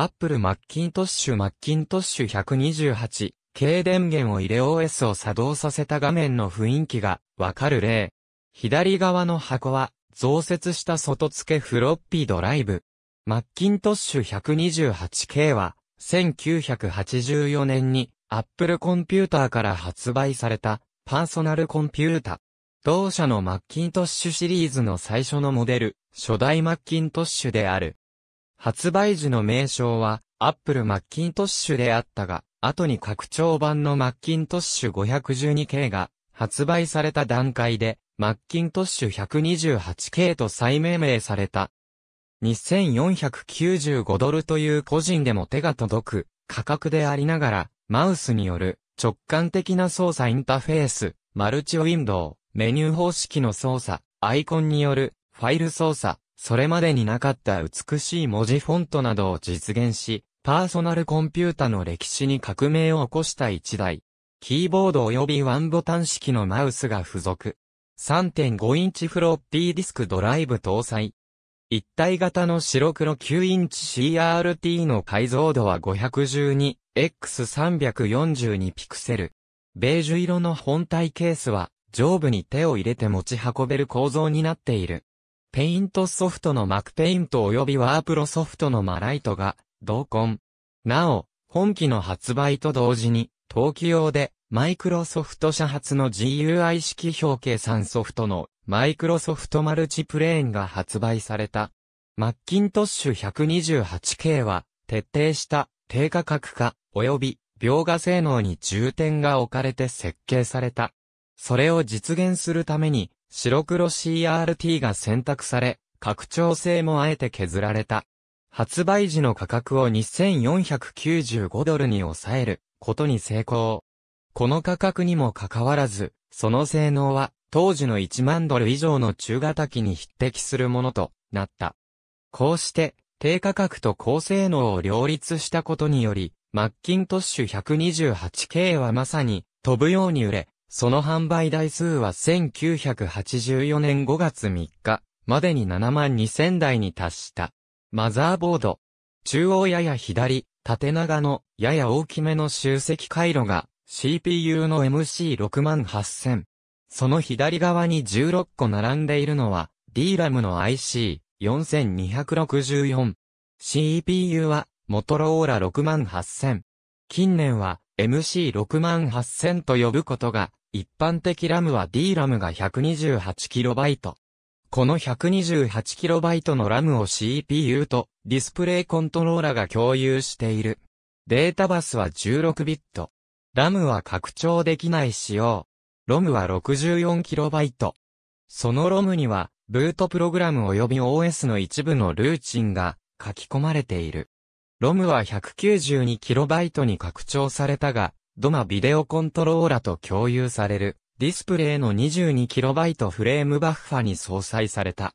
アップルマッキントッシュマッキントッシュ128軽電源を入れ OS を作動させた画面の雰囲気がわかる例。左側の箱は増設した外付けフロッピードライブ。マッキントッシュ 128K は1984年にアップルコンピューターから発売されたパーソナルコンピュータ。同社のマッキントッシュシリーズの最初のモデル、初代マッキントッシュである。発売時の名称は、アップルマッキントッシュであったが、後に拡張版のマッキントッシュ 512K が発売された段階で、マッキントッシュ 128K と再命名された。2495ドルという個人でも手が届く価格でありながら、マウスによる直感的な操作インターフェース、マルチウィンドウ、メニュー方式の操作、アイコンによるファイル操作、それまでになかった美しい文字フォントなどを実現し、パーソナルコンピュータの歴史に革命を起こした一台。キーボード及びワンボタン式のマウスが付属。3.5インチフロッピーディスクドライブ搭載。一体型の白黒9インチ CRT の解像度は 512x342 ピクセル。ベージュ色の本体ケースは上部に手を入れて持ち運べる構造になっている。ペイントソフトのマクペイント及びワープロソフトのマライトが同梱。なお、本機の発売と同時に、東記用で、マイクロソフト社発の GUI 式表計算ソフトのマイクロソフトマルチプレーンが発売された。マッキントッシュ 128K は、徹底した低価格化及び描画性能に重点が置かれて設計された。それを実現するために、白黒 CRT が選択され、拡張性もあえて削られた。発売時の価格を2495ドルに抑えることに成功。この価格にもかかわらず、その性能は当時の1万ドル以上の中型機に匹敵するものとなった。こうして、低価格と高性能を両立したことにより、マッキントッシュ 128K はまさに飛ぶように売れ、その販売台数は1984年5月3日までに7万2000台に達した。マザーボード。中央やや左、縦長のやや大きめの集積回路が CPU の MC68000。その左側に16個並んでいるのは DRAM の IC4264。CPU はモトローラ68000。近年は MC68000 と呼ぶことが一般的ラムは D ラムが 128KB。この 128KB のラムを CPU とディスプレイコントローラが共有している。データバスは1 6ビット。ラムは拡張できない仕様。ロムは 64KB。そのロムには、ブートプログラム及び OS の一部のルーチンが書き込まれている。ロムは 192KB に拡張されたが、ドマビデオコントローラと共有されるディスプレイの 22KB フレームバッファに搭載された。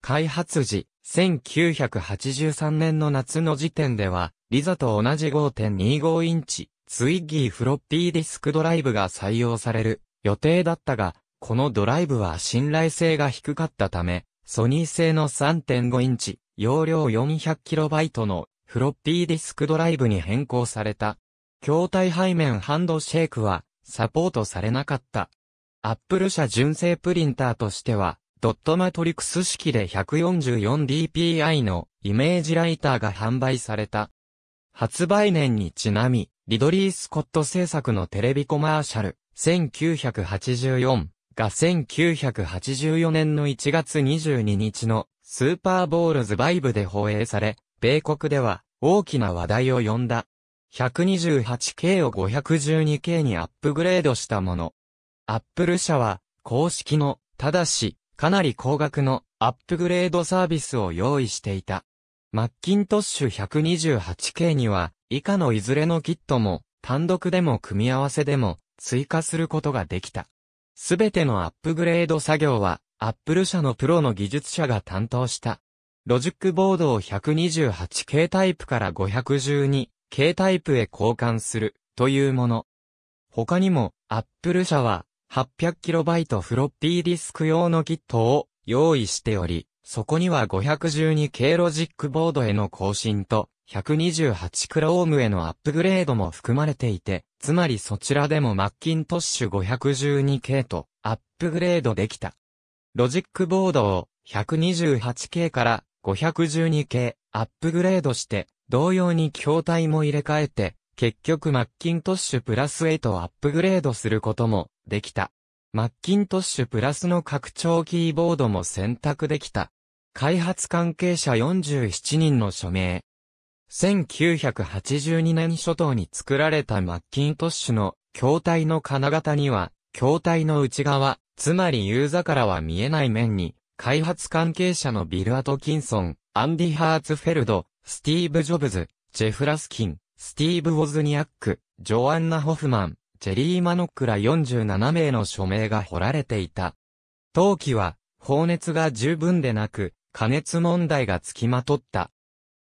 開発時、1983年の夏の時点では、リザと同じ5.25インチ、ツイッギーフロッピーディスクドライブが採用される予定だったが、このドライブは信頼性が低かったため、ソニー製の3.5インチ、容量 400KB のフロッピーディスクドライブに変更された。筐体背面ハンドシェイクはサポートされなかった。Apple 社純正プリンターとしては、ドットマトリクス式で 144dpi のイメージライターが販売された。発売年にちなみ、リドリー・スコット製作のテレビコマーシャル、1984が1984年の1月22日のスーパーボールズバイブで放映され、米国では大きな話題を呼んだ。128K を 512K にアップグレードしたもの。アップル社は公式の、ただし、かなり高額のアップグレードサービスを用意していた。マッキントッシュ 128K には、以下のいずれのキットも、単独でも組み合わせでも、追加することができた。すべてのアップグレード作業は、アップル社のプロの技術者が担当した。ロジックボードを 128K タイプから5 1 2 K タイプへ交換するというもの。他にも、Apple 社は 800KB フロッピーディスク用のキットを用意しており、そこには 512K ロジックボードへの更新と 128Chrome へのアップグレードも含まれていて、つまりそちらでもマッキントッシュ 512K とアップグレードできた。ロジックボードを 128K から 512K アップグレードして同様に筐体も入れ替えて、結局マッキントッシュプラス8をアップグレードすることもできた。マッキントッシュプラスの拡張キーボードも選択できた。開発関係者47人の署名。1982年初頭に作られたマッキントッシュの筐体の金型には、筐体の内側、つまりユーザからは見えない面に、開発関係者のビル・アトキンソン、アンディ・ハーツフェルド、スティーブ・ジョブズ、ジェフ・ラスキン、スティーブ・ウォズニアック、ジョアンナ・ホフマン、ジェリー・マノックら47名の署名が掘られていた。陶器は、放熱が十分でなく、加熱問題がつきまとった。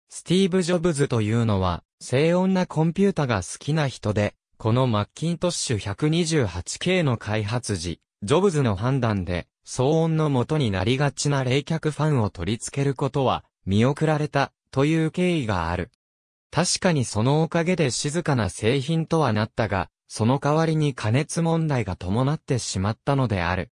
スティーブ・ジョブズというのは、静音なコンピュータが好きな人で、このマッキントッシュ 128K の開発時、ジョブズの判断で、騒音の元になりがちな冷却ファンを取り付けることは、見送られたという経緯がある。確かにそのおかげで静かな製品とはなったが、その代わりに加熱問題が伴ってしまったのである。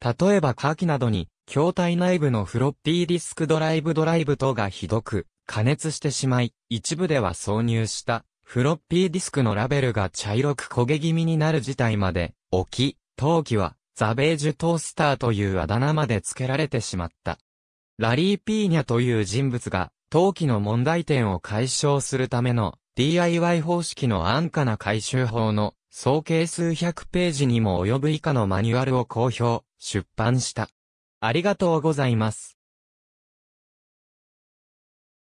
例えば火器などに、筐体内部のフロッピーディスクドライブドライブ等がひどく、加熱してしまい、一部では挿入した、フロッピーディスクのラベルが茶色く焦げ気味になる事態まで、起き、陶器は、ザベージュトースターというあだ名まで付けられてしまった。ラリー・ピーニャという人物が、陶器の問題点を解消するための DIY 方式の安価な回収法の総計数百ページにも及ぶ以下のマニュアルを公表、出版した。ありがとうございます。